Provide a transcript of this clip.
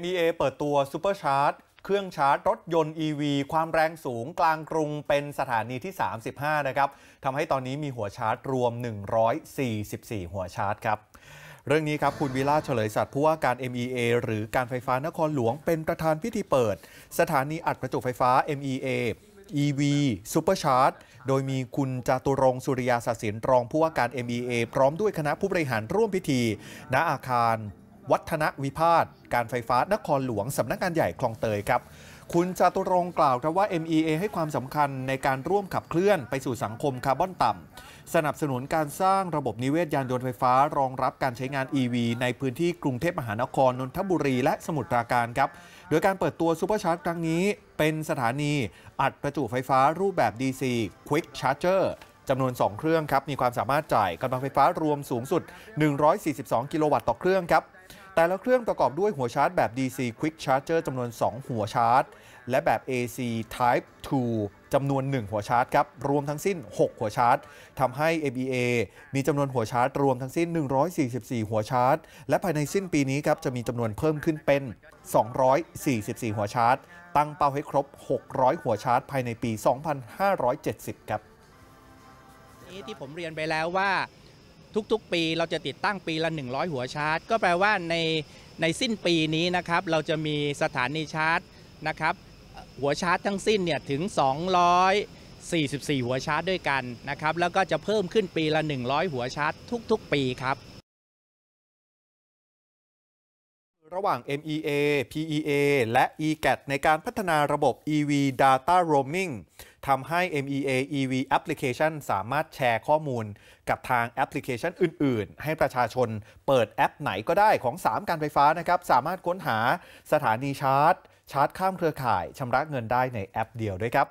MEA เปิดตัวซูเปอร์ชาร์จเครื่องชาร์จรถยนต์ EV ความแรงสูงกลางกรุงเป็นสถานีที่ 35 นะครับทำให้ตอนนี้มีหัวชาร์จรวม 144 หัวชาร์จครับ เรื่องนี้ครับ คุณวิลาเฉลยสัตว์ผู้ว่าการ MEA หรือการไฟฟ้านครหลวงเป็นประธานพิธีเปิด สถานีอัดประจุไฟฟ้า MEA EV Supercharge โดยมีคุณจตุรงสุริยาศศินรองผู้ว่าการ MEA พร้อมด้วยคณะผู้บริหารร่วมพิธี ณอาคารวัฒนวิพาทการไฟฟ้านครหลวง สำนักงานใหญ่คลองเตยครับ คุณจตุรงกล่าวว่า MEA ให้ความสำคัญในการร่วมขับเคลื่อนไปสู่สังคมคาร์บอนต่ำสนับสนุนการสร้างระบบนิเวศยานยนต์ไฟฟ้ารองรับการใช้งาน EV ในพื้นที่กรุงเทพมหานคร นนทบุรีและสมุทรปราการครับ โดยการเปิดตัวซูเปอร์ชาร์จครั้งนี้เป็นสถานี อัดประจุไฟฟ้ารูปแบบ DC Quick Charger จำนวน 2 เครื่องครับ มีความสามารถจ่ายกำลังไฟฟ้ารวมสูงสุด142กิโลวัตต์ต่อเครื่องครับแต่ละเครื่องประกอบด้วยหัวชาร์จ แบบ DC Quick Charger จำนวน 2 หัวชาร์จ และแบบ AC Type 2จำนวน 1 หัวชาร์จครับรวมทั้งสิ้น 6 หัวชาร์จทำให้ ABA มีจำนวนหัวชาร์จรวมทั้งสิ้น 144 หัวชาร์จ และภายในสิ้นปีนี้ครับจะมีจำนวนเพิ่มขึ้นเป็น 244 หัวชาร์จตั้งเป้าให้ครบ 600 หัวชาร์จภายในปี 2570 ครับนี้ที่ผมเรียนไปแล้วว่าทุกๆ ปีเราจะติดตั้งปีละ 100 หัวชาร์จ ก็แปลว่าในในสิ้นปีนี้นะครับเราจะมีสถานีชาร์จนะครับ หัวชาร์จทั้งสิ้นเนี่ยถึง 244 หัวชาร์จด้วยกันนะครับแล้วก็จะเพิ่มขึ้นปีละ 100 หัวชาร์จทุกๆ ปีครับ ระหว่าง MEA, PEA และ EGAT ในการพัฒนาระบบ EV Data Roaming ทำให้ MEA EV Application สามารถแชร์ข้อมูล กับทางแอปพลิเคชันอื่น ๆ ให้ประชาชนเปิดแอปไหนก็ได้ของ 3 การไฟฟ้านะครับ สามารถค้นหาสถานีชาร์จ ชาร์จข้ามเครือข่าย ชำระเงินได้ในแอปเดียวด้วยครับ